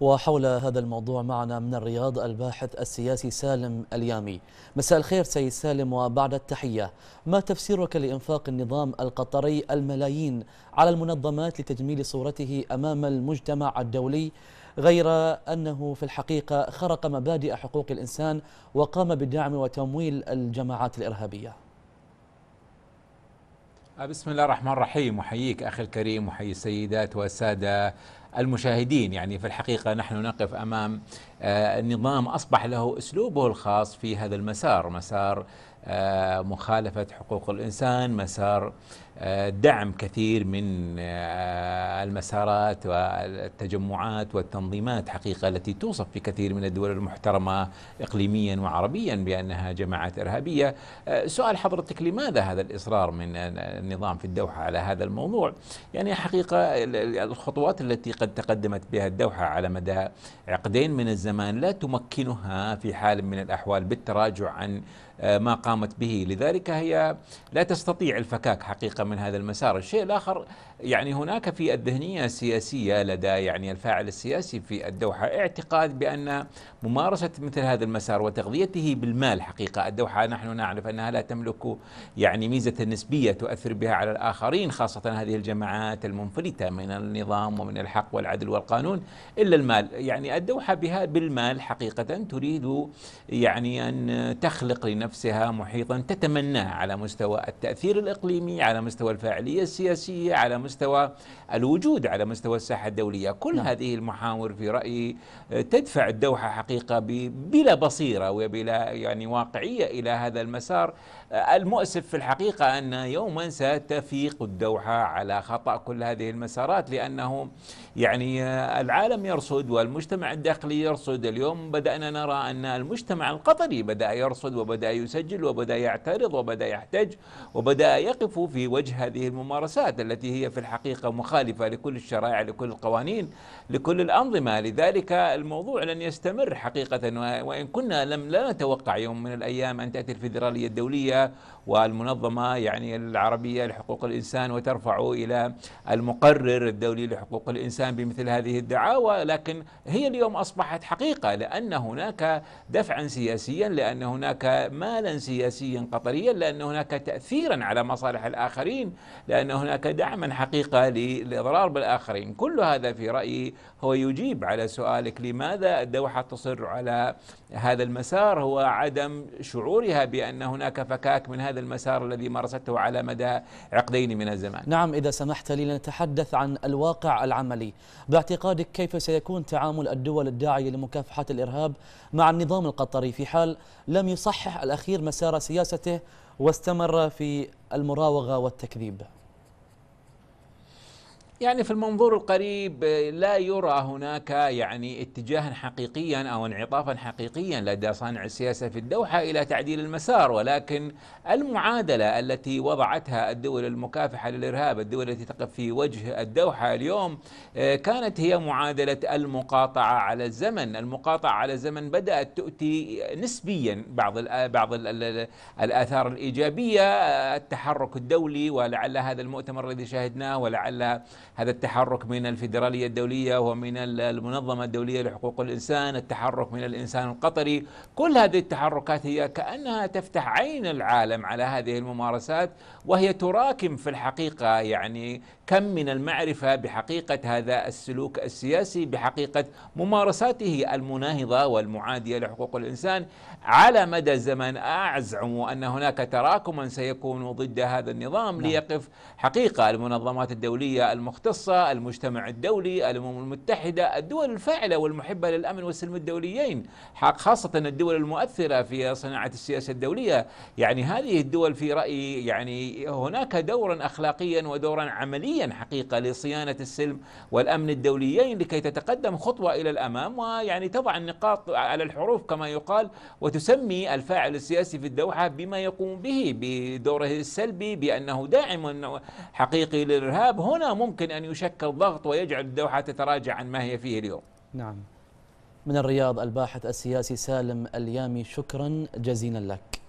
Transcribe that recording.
وحول هذا الموضوع معنا من الرياض الباحث السياسي سالم اليامي مساء الخير سيد سالم وبعد التحية ما تفسيرك لإنفاق النظام القطري الملايين على المنظمات لتجميل صورته أمام المجتمع الدولي غير أنه في الحقيقة خرق مبادئ حقوق الإنسان وقام بدعم وتمويل الجماعات الإرهابية بسم الله الرحمن الرحيم أحييك أخي الكريم وحيي السيدات والسادة المشاهدين يعني في الحقيقة نحن نقف أمام آه، نظام أصبح له أسلوبه الخاص في هذا المسار مسار آه، مخالفة حقوق الإنسان مسار آه، دعم كثير من المسارات والتجمعات والتنظيمات حقيقة التي توصف في كثير من الدول المحترمة إقليميا وعربيا بأنها جماعات إرهابية سؤال حضرتك لماذا هذا الإصرار من النظام في الدوحة على هذا الموضوع يعني حقيقة الخطوات التي قد تقدمت بها الدوحة على مدى عقدين من الزمان لا تمكنها في حال من الأحوال بالتراجع عن آه، ما قامت به لذلك هي لا تستطيع الفكاك حقيقة من هذا المسار الشيء الآخر يعني هناك في الذهنية السياسية لدى يعني الفاعل السياسي في الدوحة اعتقاد بأن ممارسة مثل هذا المسار وتغذيته بالمال حقيقة الدوحة نحن نعرف أنها لا تملك يعني ميزة نسبية تؤثر بها على الآخرين خاصة هذه الجماعات المنفلتة من النظام ومن الحق والعدل والقانون إلا المال يعني الدوحة بها بالمال حقيقة تريد يعني أن تخلق لنفسها نفسها محيطا تتمناه على مستوى التأثير الإقليمي على مستوى الفاعلية السياسية على مستوى الوجود على مستوى الساحة الدولية كل نعم. هذه المحاور في رأيي آه، تدفع الدوحة حقيقة بلا بصيرة وبلا يعني واقعية إلى هذا المسار آه، المؤسف في الحقيقة أن يوما ستفيق الدوحة على خطأ كل هذه المسارات لأنه يعني آه، العالم يرصد والمجتمع الداخلي يرصد اليوم بدأنا نرى أن المجتمع القطري بدأ يرصد وبدأ يسجل وبدأ يعترض وبدأ يحتج وبدأ يقف في وجه هذه الممارسات التي هي في الحقيقة مخالفة لكل الشرائع لكل القوانين لكل الأنظمة لذلك الموضوع لن يستمر حقيقة وإن كنا لم لا نتوقع يوم من الأيام أن تأتي الفيدرالية الدولية والمنظمة يعني العربية لحقوق الإنسان وترفع إلى المقرر الدولي لحقوق الإنسان بمثل هذه الدعاوى لكن هي اليوم أصبحت حقيقة لأن هناك دفعا سياسيا لأن هناك ما مالا سياسيا قطريا لان هناك تاثيرا على مصالح الاخرين لان هناك دعما حقيقه للاضرار بالاخرين كل هذا في رايي هو يجيب على سؤالك لماذا الدوحه تصر على هذا المسار هو عدم شعورها بان هناك فكاك من هذا المسار الذي مارسته على مدى عقدين من الزمان نعم اذا سمحت لي لنتحدث عن الواقع العملي باعتقادك كيف سيكون تعامل الدول الداعيه لمكافحه الارهاب مع النظام القطري في حال لم يصحح الأخير الأخير مسار سياسته واستمر في المراوغة والتكذيب يعني في المنظور القريب لا يرى هناك يعني اتجاها حقيقيا او انعطافا حقيقيا لدى صانع السياسه في الدوحه الى تعديل المسار ولكن المعادله التي وضعتها الدول المكافحه للارهاب، الدول التي تقف في وجه الدوحه اليوم آه، كانت هي معادله المقاطعه على الزمن، المقاطعه على الزمن بدات تؤتي نسبيا بعض بعض الاثار الايجابيه، آه، التحرك الدولي ولعل هذا المؤتمر الذي شاهدناه ولعل هذا التحرك من الفيدرالية الدولية ومن المنظمة الدولية لحقوق الإنسان التحرك من الإنسان القطري كل هذه التحركات هي كأنها تفتح عين العالم على هذه الممارسات وهي تراكم في الحقيقة يعني كم من المعرفة بحقيقة هذا السلوك السياسي بحقيقة ممارساته المناهضة والمعادية لحقوق الإنسان على مدى الزمن أعزم أن هناك تراكما سيكون ضد هذا النظام نعم. ليقف حقيقة المنظمات الدولية المختصة المجتمع الدولي الأمم المتحدة الدول الفاعلة والمحبة للأمن والسلم الدوليين خاصة الدول المؤثرة في صناعة السياسة الدولية يعني هذه الدول في رأيي يعني هناك دورا أخلاقيا ودورا عمليا عمليا حقيقة لصيانة السلم والأمن الدوليين لكي تتقدم خطوة إلى الأمام ويعني تضع النقاط على الحروف كما يقال وتسمي الفاعل السياسي في الدوحة بما يقوم به بدوره السلبي بأنه داعم حقيقي للإرهاب هنا ممكن أن يشكل ضغط ويجعل الدوحة تتراجع عن ما هي فيه اليوم نعم من الرياض الباحث السياسي سالم اليامي شكرا جزيلا لك